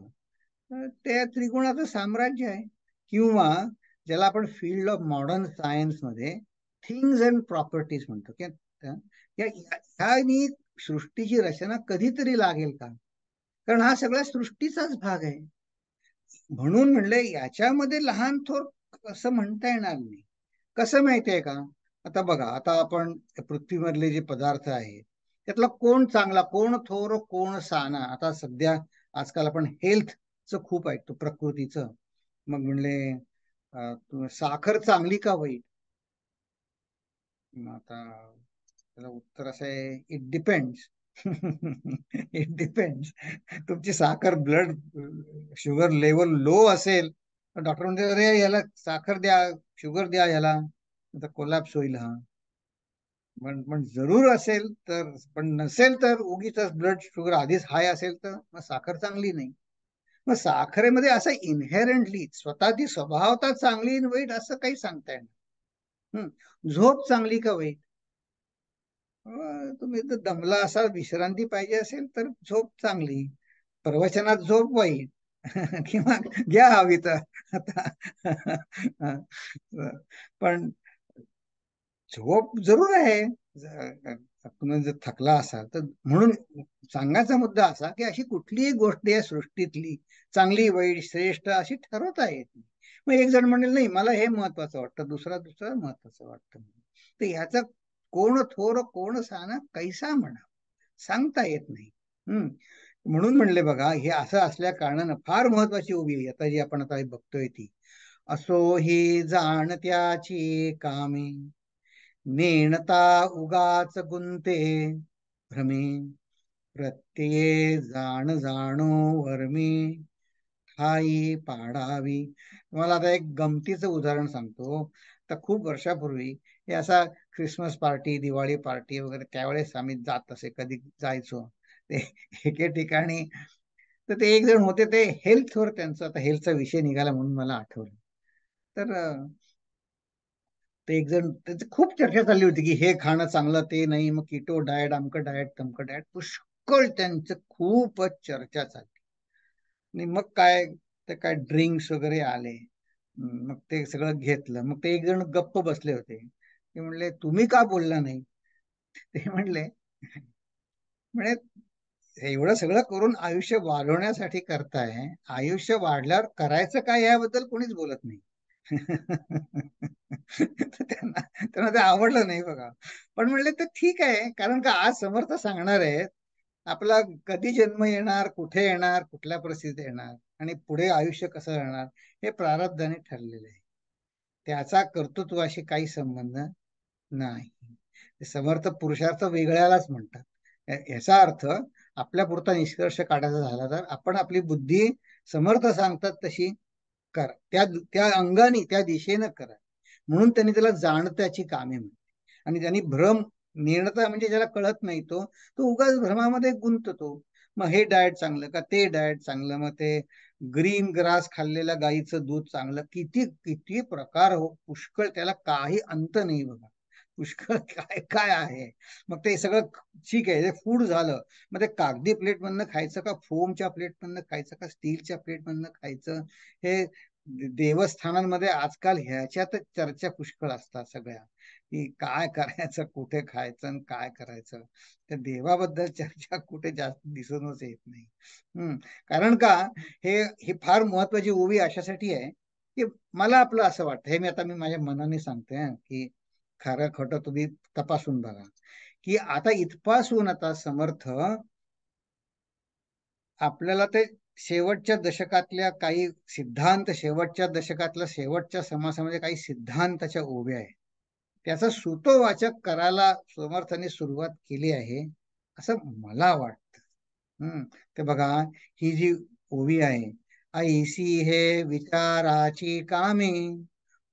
त्या त्रिगुणाचं साम्राज्य आहे किंवा ज्याला आपण फील्ड ऑफ मॉडर्न सायन्स मध्ये थिंग्स अँड प्रॉपर्टीज म्हणतो ह्यानी सृष्टीची रचना कधीतरी लागेल का कारण हा सगळा सृष्टीचाच भाग आहे म्हणून म्हणले याच्यामध्ये लहान थोर असं म्हणता येणार नाही कसं माहितीये का आता बघा आता आपण पृथ्वीमधले जे पदार्थ आहेत त्यातला कोण चांगला कोण थोर कोण साना आता सध्या आजकाल आपण हेल्थ खूप ऐकतो प्रकृतीचं मग म्हणले साखर चांगली का वाईट आता त्याला उत्तर असं आहे इट डिपेंड्स इट डिपेंड्स तुमची साखर ब्लड शुगर लेवल लो असेल तर डॉक्टर म्हणजे अरे याला साखर द्या शुगर द्या याला तर कोलॅप्स होईल हा पण पण जरूर असेल तर पण नसेल तर उगीच ब्लड शुगर आधीच हाय असेल तर मग साखर चांगली नाही मग साखरेमध्ये असं इनहेरंटली स्वतःची स्वभावता चांगली इन वाईट असं काही सांगता येणार झोप चांगली का वाईट तुम्ही तर दमला असा विश्रांती पाहिजे असेल तर झोप चांगली प्रवचनात झोप वाईट किंवा घ्या हवी तर आता पण झोप जरूर आहे तुम्ही जर थकला असाल तर म्हणून सांगायचा मुद्दा असा की अशी कुठलीही गोष्ट या सृष्टीतली चांगली वाईट श्रेष्ठ अशी ठरवता येत नाही मग एक जण म्हणेल नाही मला हे महत्वाचं वाटतं दुसरा दुसरा महत्वाचं वाटतं तर ह्याचा कोण थोर कोण साना कैसा म्हणा सांगता येत नाही हम्म म्हणून म्हणले बघा हे असं असल्या कारणानं फार महत्वाची उभी आता जी आपण आता बघतोय ती असो ही जाणत्याची कामे नेणता उगाच गुंते भ्रमे प्रत्यये जाण जाणो वर्मी ठाई पाडावी मला आता एक गमतीचं उदाहरण सांगतो तर खूप वर्षापूर्वी असा ख्रिसमस पार्टी दिवाळी पार्टी वगैरे त्यावेळेस आम्ही जात असे कधी जायचो ते एके ठिकाणी तर ते एक जण होते ते हेल्थवर त्यांचा आता हेल्थचा विषय निघाला म्हणून मला आठवलं तर ते एक जण त्याची खूप चर्चा चालली होती की हे खाणं चांगलं ते नाही मग किटो डाएट आमकं डाएट तमकं डाएट पुष्कळ त्यांचं खूपच चर्चा चालली आणि मग काय ते काय ड्रिंक्स वगैरे आले मग ते सगळं घेतलं मग ते एक जण गप्प बसले होते ते म्हणले तुम्ही का बोलला नाही ते म्हणले म्हणजे एवढं सगळं करून आयुष्य वाढवण्यासाठी करताय आयुष्य वाढल्यावर करायचं काय याबद्दल कोणीच बोलत नाही त्यांना ते आवडलं नाही बघा पण म्हणले तर ठीक आहे कारण का आज समर्थ सांगणार आहेत आपला कधी जन्म येणार कुठे येणार कुठल्या परिस्थितीत येणार आणि पुढे आयुष्य कसं राहणार हे प्रारब्धाने ठरलेले आहे त्याचा कर्तृत्वाशी काही संबंध नाही समर्थ पुरुषार्थ वेगळ्यालाच म्हणतात याचा अर्थ आपल्या पुरता निष्कर्ष काढायचा झाला तर आपण आपली बुद्धी समर्थ सांगतात तशी करा त्या त्या अंगाने त्या दिशेनं करा म्हणून त्यांनी त्याला जाणत्याची कामे म्हणते आणि त्यांनी भ्रम निर्णता म्हणजे ज्याला कळत नाही तो तो उगाच भ्रमामध्ये गुंततो मग हे डाएट चांगलं का ते डाएट चांगलं मग ते ग्रीन ग्रास खाल्लेल्या गाईचं दूध चांगलं किती किती प्रकार हो पुष्कळ त्याला काही अंत नाही बघा पुष्कळ काय काय आहे मग ते सगळं ठीक आहे फूड झालं मग ते कागदी प्लेट मधनं खायचं का फोमच्या प्लेट मधनं खायचं का स्टीलच्या प्लेट मधनं खायचं हे देवस्थानांमध्ये आजकाल ह्याच्यात चर्चा पुष्कळ असतात सगळ्या की काय करायचं कुठे खायचं आणि काय करायचं तर देवाबद्दल चर्चा कुठे जास्त दिसूनच येत नाही हम्म कारण का हे हे फार महत्वाची ओवी अशासाठी आहे की मला आपलं असं वाटतं हे मी आता मी माझ्या मनाने सांगते की खरं खट तुम्ही तपासून बघा की आता इथपासून आता समर्थ आपल्याला ते शेवटच्या दशकातल्या काही सिद्धांत शेवटच्या दशकातल्या शेवटच्या समासामध्ये काही सिद्धांताच्या उभ्या आहे त्याचं सुतोवाचक करायला समर्थाने सुरुवात केली आहे असं मला वाटतं हम्म ते बघा ही जी ओवी आहे एसी हे विचाराची कामे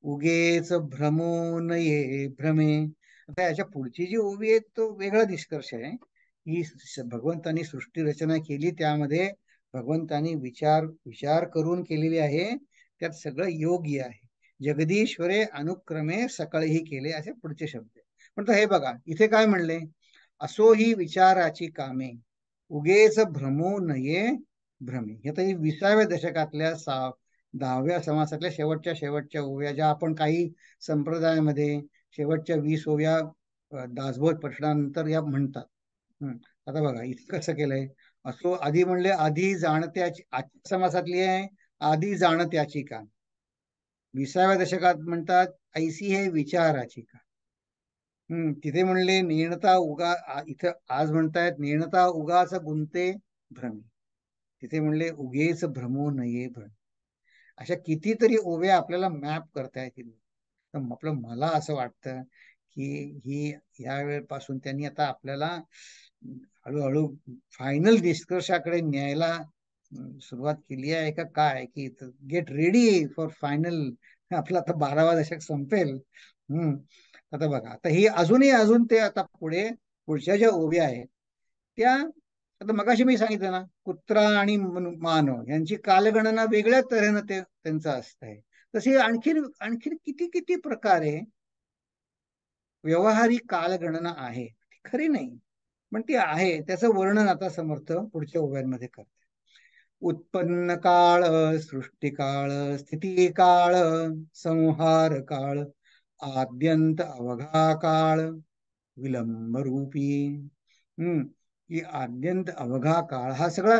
उगेच भ्रमो ये भ्रमे आता याच्या पुढची जी ओवी आहे तो वेगळा निष्कर्ष आहे ही भगवंतांनी सृष्टी रचना केली त्यामध्ये भगवंतांनी विचार विचार करून केलेली आहे त्यात सगळं योग्य आहे जगदीश्वरे अनुक्रमे सकाळी केले असे पुढचे शब्द पण तर हे बघा इथे काय म्हणले असो ही विचाराची कामे उगेच भ्रमो नये भ्रमे हे तर विसाव्या दशकातल्या सा दहाव्या समासातल्या शेवटच्या शेवटच्या ओव्या ज्या आपण काही संप्रदायामध्ये शेवटच्या वीस ओव्या दासबोध प्रश्नानंतर या म्हणतात आता बघा इथं कसं केलंय असो आधी म्हणले आधी जाणत्याची आजच्या समासातली आहे आधी जाणत्याची का विसाव्या दशकात म्हणतात ऐसी हे विचाराची का हम्म तिथे म्हणले नेणता उगा इथं आज म्हणतायत नेणता उगाच गुंते भ्रमी तिथे म्हणले उगेच भ्रमो नये भ्रम अशा कितीतरी ओव्या आपल्याला मॅप करता येतील तर आपलं मला असं वाटतं की ही ह्या वेळपासून त्यांनी आता आपल्याला हळूहळू फायनल निष्कर्षाकडे न्यायला सुरुवात केली आहे का काय की गेट रेडी फॉर फायनल आपलं आता बारावा दशक संपेल हम्म आता बघा आता ही अजूनही अजून ते आता पुढे पुढच्या ज्या ओव्या आहेत त्या आता मगाशी मी सांगितलं ना कुत्रा आणि मानव यांची कालगणना वेगळ्या तऱ्हेनं ते त्यांचं आहे तसे आणखीन आणखीन किती किती प्रकारे व्यवहारिक कालगणना आहे खरी नाही पण ती आहे त्याचं वर्णन आता समर्थ पुढच्या उभ्यांमध्ये करते उत्पन्न काळ सृष्टी काळ स्थिती काळ संहार काळ आद्यंत अवघा काळ विलंब रूपी हम्म की अत्यंत अवघा काळ हा सगळा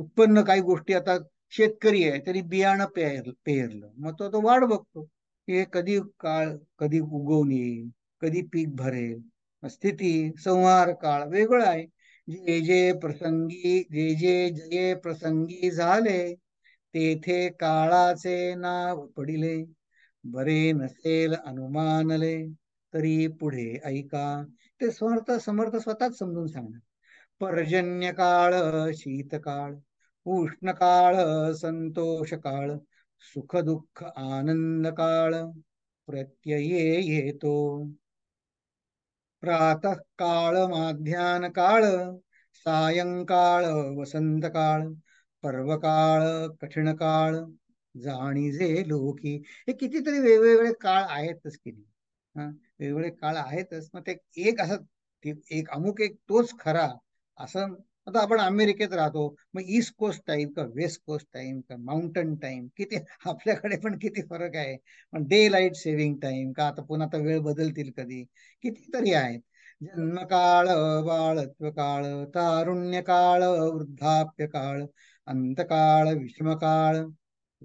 उत्पन्न काही गोष्टी आता शेतकरी आहे तरी बियाणं पेर पेरलं मग तो तो वाढ बघतो की हे कधी काळ कधी उगवून येईल कधी पीक भरेल स्थिती संहार काळ वेगळा आहे जे जे प्रसंगी जे जे जे प्रसंगी झाले तेथे काळाचे नाव पडिले बरे नसेल अनुमानले तरी पुढे ऐका ते समर्थ समर्थ स्वतःच समजून सांगणार पर्जन्य काळ शीतकाळ उष्ण काळ संतोष काळ सुख दुःख आनंद काळ प्रत्यये येतो प्रात काळ माध्यान काळ सायंकाळ वसंत काळ पर्व काळ कठीण काळ जाणीजे लोकी हे कितीतरी वेगवेगळे काळ आहेतच की वेगवेगळे काळ आहेतच मग ते एक असं एक अमुक एक तोच खरा असं आता आपण अमेरिकेत राहतो मग ईस्ट कोस्ट टाईम का वेस्ट कोस्ट टाईम का माउंटन टाईम किती आपल्याकडे पण किती फरक आहे पण डे लाईट सेव्हिंग टाईम का आता पुन्हा आता वेळ बदलतील कधी कितीतरी आहेत जन्मकाळ बाळत्व काळ तारुण्य काळ वृद्धाप्य काळ अंतकाळ काळ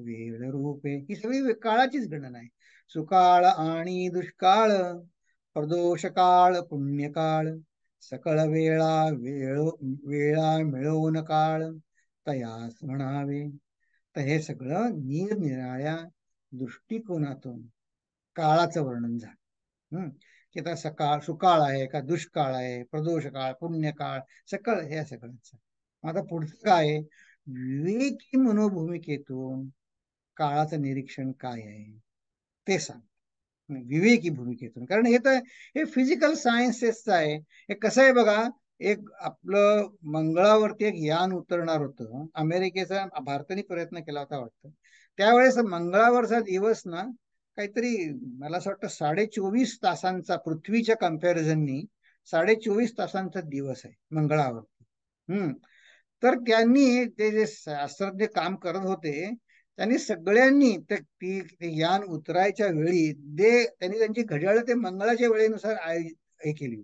वेळ रूपे ही सगळी काळाचीच गणना आहे सुकाळ आणि दुष्काळ प्रदोष काळ पुण्यकाळ सकळ वेळा वेळ वेळा मिळवून काळ तयास म्हणावे तर हे सगळं निरनिराळ्या दृष्टिकोनातून काळाचं वर्णन झालं हम्म की आता सकाळ सुकाळ आहे का दुष्काळ आहे प्रदोष काळ पुण्यकाळ सकळ हे सगळ्याच आता पुढचं काय विवेकी मनोभूमिकेतून काळाचं निरीक्षण काय आहे ते सांग विवेकी भूमिकेतून कारण हे तर हे फिजिकल सायन्सेसचं आहे हे कसं आहे बघा एक आपलं मंगळावरती एक यान उतरणार होतं अमेरिकेचा भारताने प्रयत्न केला होता वाटतं त्यावेळेस मंगळावरचा दिवस ना काहीतरी मला असं वाटतं साडे चोवीस तासांचा पृथ्वीच्या कम्पॅरिझननी साडे चोवीस तासांचा दिवस आहे मंगळावरती हम्म तर त्यांनी ते जे शास्त्रज्ञ काम करत होते त्यांनी सगळ्यांनी ती यान उतरायच्या वेळी दे त्यांनी त्यांची घड्याळ ते मंगळाच्या वेळेनुसार हे केली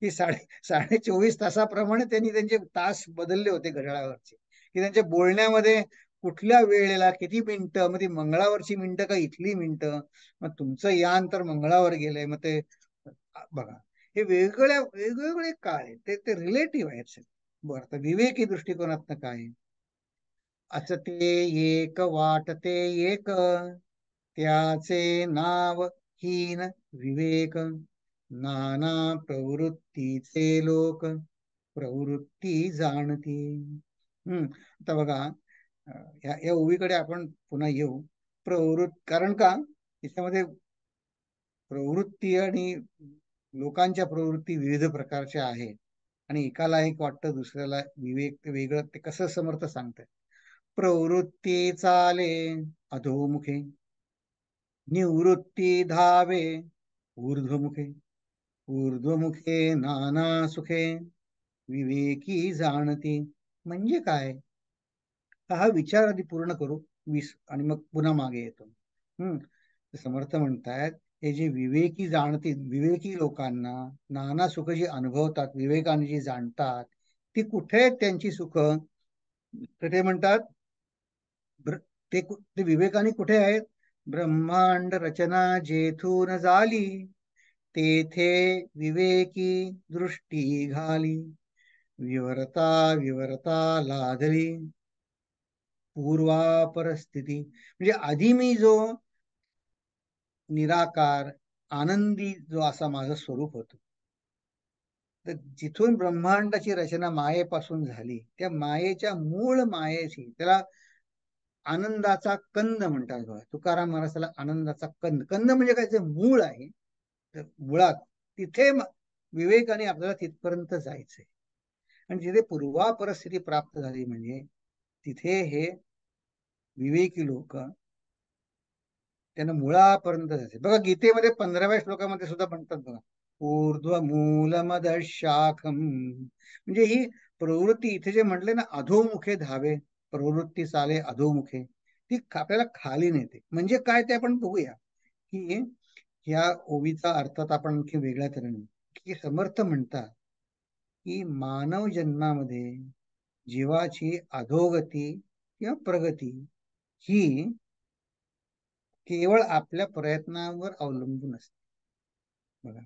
की साडे साडे चोवीस तासाप्रमाणे त्यांनी त्यांचे तास बदलले होते घड्याळावरचे की त्यांच्या बोलण्यामध्ये कुठल्या वेळेला किती मिनिटं मग ती मंगळावरची मिनिटं का इथली मिनिटं मग तुमचं यान तर मंगळावर गेलंय मग ते बघा हे वेगवेगळ्या वेगवेगळे काळ आहेत ते रिलेटिव्ह आहेत बरं तर विवेकी दृष्टिकोनातनं काय आहे अचते एक वाटते एक त्याचे नाव हीन विवेक नाना प्रवृत्तीचे लोक प्रवृत्ती जाणती हम्म आता बघा या, या ओवीकडे आपण पुन्हा येऊ प्रवृत्त कारण का याच्यामध्ये प्रवृत्ती आणि लोकांच्या प्रवृत्ती विविध प्रकारच्या आहेत आणि एकाला एक वाटतं दुसऱ्याला विवेक वेगळं ते कसं समर्थ सांगतंय प्रवृत्ती चाले अधोमुखे निवृत्ती धावे ऊर्ध्वमुखे ऊर्ध्वमुखे नाना सुखे विवेकी जाणते म्हणजे काय हा विचार आधी पूर्ण करू वीस आणि मग पुन्हा मागे येतो हम्म समर्थ म्हणतात हे जे विवेकी जाणते विवेकी लोकांना नाना सुख जी अनुभवतात विवेकाने जे जाणतात ती कुठे त्यांची सुख तर ते म्हणतात ते ते विवेकाने कुठे आहेत ब्रह्मांड रचना जेथून झाली तेथे विवेकी दृष्टी घाली विवरता विवरता लादली पूर्वा परिस्थिती म्हणजे आधी मी जो निराकार आनंदी जो असा माझं स्वरूप होतो तर जिथून ब्रह्मांडाची रचना मायेपासून झाली त्या मायेच्या मूळ मायेशी त्याला आनंदाचा कंद म्हणतात बघा तुकाराम महाराजाला आनंदाचा कंद कंद म्हणजे काय जे मूळ आहे तर मुळात तिथे विवेकाने आपल्याला तिथपर्यंत जायचंय आणि जिथे पूर्वा परिस्थिती प्राप्त झाली म्हणजे तिथे हे विवेकी लोक त्यांना मुळापर्यंत जायचे बघा गीतेमध्ये पंधराव्या श्लोकामध्ये सुद्धा म्हणतात बघा ऊर्ध्व मूल शाखम म्हणजे ही प्रवृत्ती इथे जे म्हटले ना अधोमुखे धावे प्रवृत्ती चाले अधोमुखे ती आपल्याला खाली नेते म्हणजे काय ते आपण बघूया की या ओवीचा अर्थात आपण आणखी वेगळ्या तऱ्हेने की समर्थ म्हणतात की मानव जन्मामध्ये जीवाची अधोगती किंवा प्रगती ही केवळ आपल्या प्रयत्नावर अवलंबून असते बघा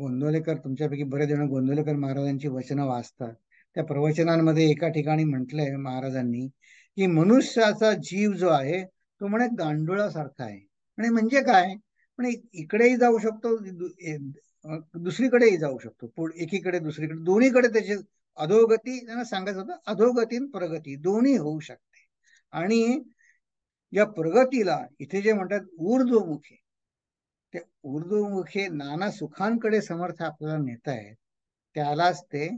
गोंदवलेकर तुमच्यापैकी बरेच जण गोंदवलेकर महाराजांची वचनं वाचतात त्या प्रवचनांमध्ये एका ठिकाणी म्हटलंय महाराजांनी की मनुष्याचा जीव जो आहे तो म्हणे गांडुळासारखा आहे आणि म्हणजे काय म्हणजे इकडेही जाऊ शकतो दुसरीकडेही जाऊ शकतो एकीकडे दुसरीकडे दोन्हीकडे त्याची अधोगती त्यांना सांगायचं होतं अधोगती प्रगती दोन्ही होऊ शकते आणि या प्रगतीला इथे जे म्हणतात ऊर्ध्वमुखी ते ऊर्ध्वमुखे नाना सुखांकडे समर्थ आपल्याला नेत त्यालाच ते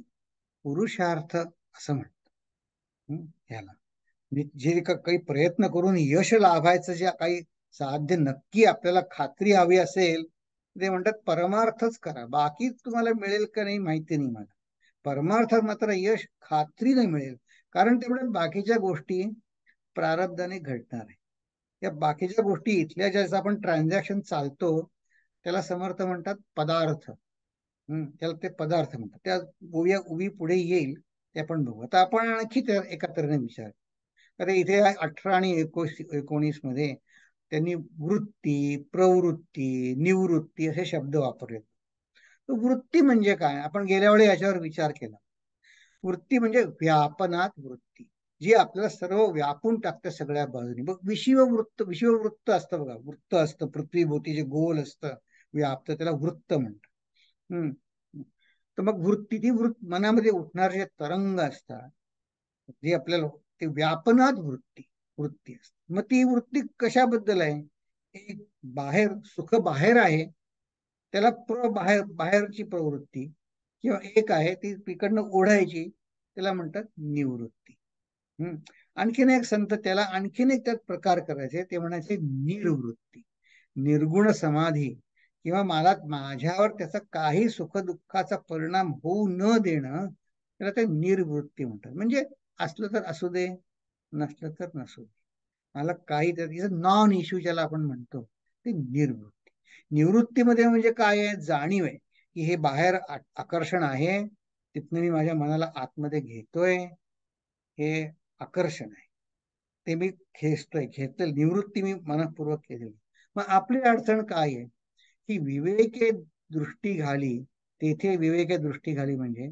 पुरुषार्थ असं म्हणतात याला जे काही प्रयत्न करून यश लाभायचं जे काही साध्य नक्की आपल्याला खात्री हवी असेल ते म्हणतात परमार्थच करा बाकी तुम्हाला मिळेल का नाही माहिती नाही मला परमार्थ मात्र यश खात्रीने मिळेल कारण ते म्हणतात बाकीच्या गोष्टी प्रारब्धाने घडणार आहे या बाकीच्या गोष्टी इथल्या ज्याचा आपण ट्रान्झॅक्शन चालतो त्याला समर्थ म्हणतात पदार्थ त्याला ते पदार्थ म्हणतात त्या ओव्या उभी पुढे येईल ते आपण बघू आता आपण आणखी त्या एका तऱ्हेने विचार आता इथे अठरा आणि एकोणीस एकोणीस मध्ये त्यांनी वृत्ती प्रवृत्ती निवृत्ती असे शब्द वापरले वृत्ती म्हणजे काय आपण गेल्या वेळी याच्यावर विचार केला वृत्ती म्हणजे व्यापनात वृत्ती जी आपल्याला सर्व व्यापून टाकते सगळ्या बाजूनी बघ विश्ववृत्त वृत्त असतं बघा वृत्त असतं पृथ्वीभोवती जे गोल असतं व्याप्त त्याला वृत्त म्हणतात तर मग वृत्ती ती वृत्त मनामध्ये उठणार जे तरंग असतात जे आपल्याला ते व्यापनात वृत्ती वृत्ती असते मग ती वृत्ती कशाबद्दल आहे एक बाहेर सुख बाहेर आहे त्याला प्र बाहेर बाहेरची प्रवृत्ती किंवा एक आहे ती तिकडनं ओढायची त्याला म्हणतात निवृत्ती हम्म आणखीन एक संत त्याला आणखीन एक त्यात प्रकार करायचे ते म्हणायचे निर्वृत्ती निर्गुण समाधी किंवा मला माझ्यावर त्याचा काही सुखदुःखाचा परिणाम होऊ न देणं त्याला ते निर्वृत्ती म्हणतात म्हणजे असलं तर असू दे नसलं तर नसू दे मला काही नॉन इश्यू ज्याला आपण म्हणतो ते निर्वृत्ती निवृत्तीमध्ये म्हणजे काय आहे जाणीव आहे की हे बाहेर आकर्षण आहे तिथनं मी माझ्या मनाला आतमध्ये घेतोय हे आकर्षण आहे ते मी खेचतोय घेतलं निवृत्ती मी मनपूर्वक केलेली मग आपली अडचण काय आहे ही विवेके दृष्टी घाली तेथे विवेके दृष्टी घाली म्हणजे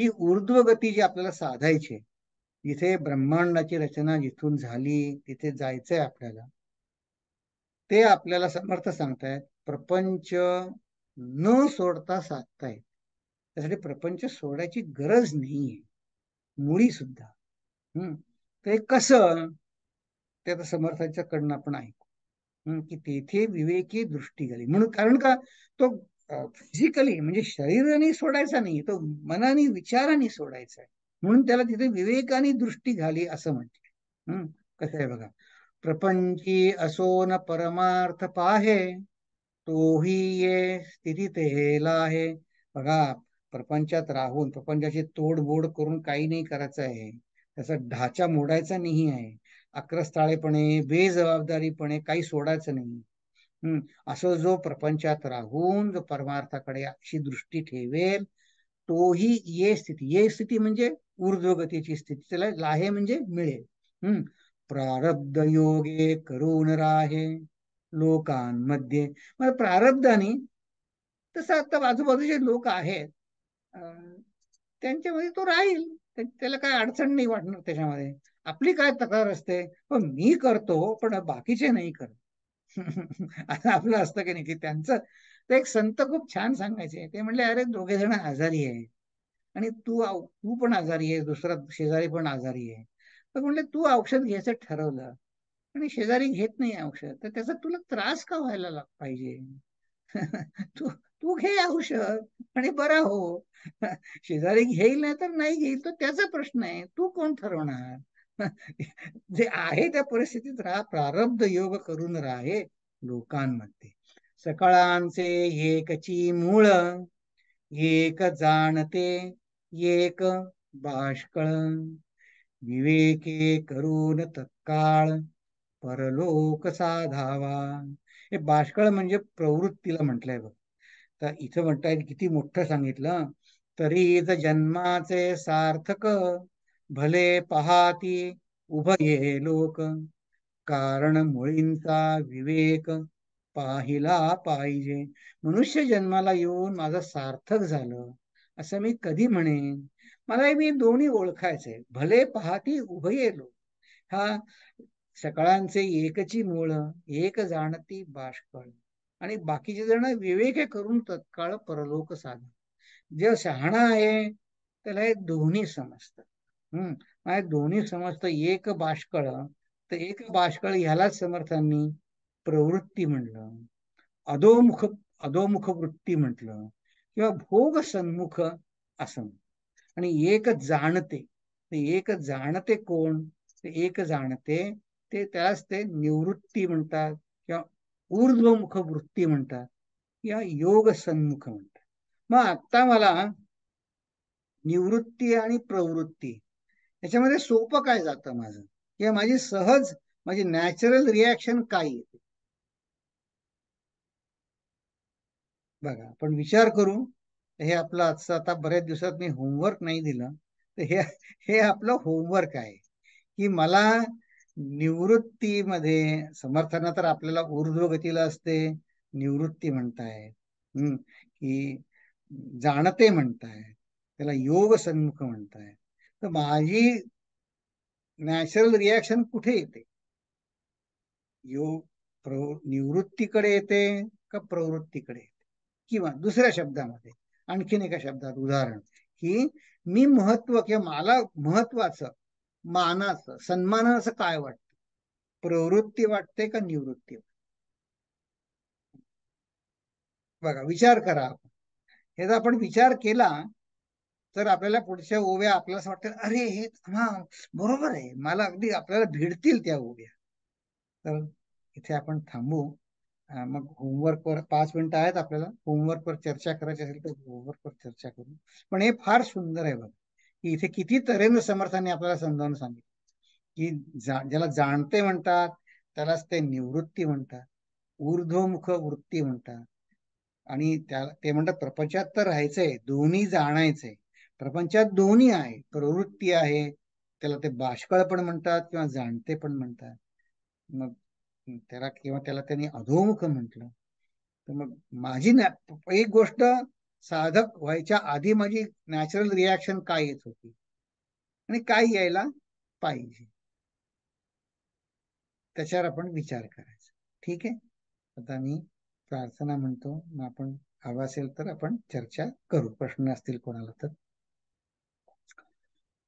ही ऊर्ध्वगती जी आपल्याला साधायची जिथे ब्रह्मांडाची रचना जिथून झाली तिथे जायचंय आपल्याला ते आपल्याला समर्थ सांगतायत प्रपंच न सोडता साधतायत त्यासाठी प्रपंच सोडायची गरज नाहीये मुळी सुद्धा हम्म ते कसं ते आता कडनं आपण आहे की तेथे विवेकी दृष्टी घाली म्हणून कारण का तो फिजिकली म्हणजे शरीराने सोडायचा नाही तो मनाने विचाराने सोडायचा आहे म्हणून त्याला तिथे विवेकाने दृष्टी झाली असं म्हणते कसं आहे बघा प्रपंची असो न परमार्थ पाहे तोही ये स्थिती तेला आहे बघा प्रपंचात राहून प्रपंचाची तोडबोड करून काही नाही करायचं आहे त्याचा ढाचा मोडायचा नाही आहे अक्रस्ताळेपणे बेजबाबदारीपणे काही सोडायचं नाही असं जो प्रपंचात राहून जो परमार्थाकडे अशी दृष्टी ठेवेल तोही ये स्थिती ये स्थिती म्हणजे ऊर्ध्वगतीची स्थिती त्याला लाहे म्हणजे मिळेल हम्म प्रारब्ध योगे करून राहे लोकांमध्ये मग प्रारब्धाने तसं आता आजूबाजूचे लोक आहेत त्यांच्यामध्ये तो राहील त्याला काय अडचण नाही वाटणार त्याच्यामध्ये आपली काय तक्रार असते पण मी करतो पण बाकीचे नाही करत आता आपलं असतं की नाही की त्यांचं ते एक संत खूप छान सांगायचे ते म्हणले अरे दोघे जण आजारी आहे आणि तू तू पण आजारी आहे दुसरा शेजारी पण आजारी आहे तर म्हणले तू औषध घ्यायचं ठरवलं आणि शेजारी घेत नाही औषध तर त्याचा तुला त्रास का व्हायला पाहिजे तू तू घे औषध आणि बरा हो शेजारी घेईल नाही तर नाही घेईल तर त्याचा प्रश्न आहे तू कोण ठरवणार जे आहे त्या परिस्थितीत राहा प्रारब्ध योग करून राहे लोकांमध्ये सकाळांचे एकची मूळ एक जाणते एक बाष्कळ विवेके करून तत्काळ परलोक साधावा हे बाष्कळ म्हणजे प्रवृत्तीला म्हटलंय बघ तर इथं म्हणताय किती मोठं सांगितलं तरी जन्माचे सार्थक भले पहाती उभये लोक कारण मुळींचा विवेक पाहिला पाहिजे मनुष्य जन्माला येऊन माझं सार्थक झालं असं मी कधी म्हणेन मला मी दोन्ही ओळखायचे भले पहाती उभये लोक हा सकाळांचे एकची मूळ एक जाणती बाष्कळ आणि बाकीचे जण विवेक करून तत्काळ परलोक साध जे शहाणा आहे त्याला हे दोन्ही समजतात हम्म दोन्ही समजत एक बाष्कळ तर एक बाष्कळ ह्यालाच समर्थांनी प्रवृत्ती म्हणलं अधोमुख अधोमुख वृत्ती म्हटलं किंवा भोग सन्मुख असं आणि एक जाणते एक जाणते कोण एक जाणते ते त्यालाच ते निवृत्ती म्हणतात किंवा ऊर्ध्वमुख वृत्ती म्हणतात किंवा योग सन्मुख म्हणतात मग आता मला निवृत्ती आणि प्रवृत्ती याच्यामध्ये सोपं काय जातं माझं किंवा माझी सहज माझी नॅचरल रिॲक्शन काय येते बघा पण विचार करू हे आपलं आजचं आता बऱ्याच दिवसात मी होमवर्क नाही दिलं तर हे हे आपलं होमवर्क आहे की मला निवृत्तीमध्ये समर्थना तर आपल्याला ऊर्ध्वगतीला असते निवृत्ती म्हणताय की जाणते म्हणताय त्याला योग सन्मुख म्हणताय तर माझी नॅचरल रिॲक्शन कुठे येते योग निवृत्तीकडे येते का प्रवृत्तीकडे येते किंवा दुसऱ्या शब्दामध्ये आणखीन एका शब्दात उदाहरण की मी महत्व किंवा मला महत्वाचं मानाचं सन्मानाचं काय वाटतं प्रवृत्ती वाटते का निवृत्ती वाटते बघा विचार करा आपण याचा आपण विचार केला तर आपल्याला पुढच्या ओव्या आपल्याला असं वाटतं अरे हे हा बरोबर आहे मला अगदी आपल्याला भिडतील त्या ओव्या तर इथे आपण थांबू मग होमवर्क वर पाच मिनिटं आहेत आपल्याला होमवर्क वर चर्चा करायची असेल तर होमवर्क वर चर्चा करू पण हे फार सुंदर आहे बघा की इथे किती तऱ्हेनं समर्थांनी आपल्याला समजावून सांगितलं की जा ज्याला जाणते म्हणतात त्यालाच ते निवृत्ती म्हणतात ऊर्ध्वमुख वृत्ती म्हणतात आणि त्या ते म्हणतात प्रपंचात तर राहायचंय दोन्ही जाणायचंय प्रपंचात दोन्ही आहे प्रवृत्ती आहे त्याला ते बाष्कळ पण म्हणतात किंवा जाणते पण म्हणतात मग त्याला किंवा त्याला त्यांनी अधोमुख म्हटलं तर मग माझी एक गोष्ट साधक व्हायच्या आधी माझी नॅचरल रिॲक्शन काय येत होती आणि काय यायला पाहिजे त्याच्यावर आपण विचार करायचा ठीक आहे आता मी प्रार्थना म्हणतो मग आपण हवं असेल तर आपण चर्चा करू प्रश्न असतील कोणाला तर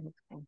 Okay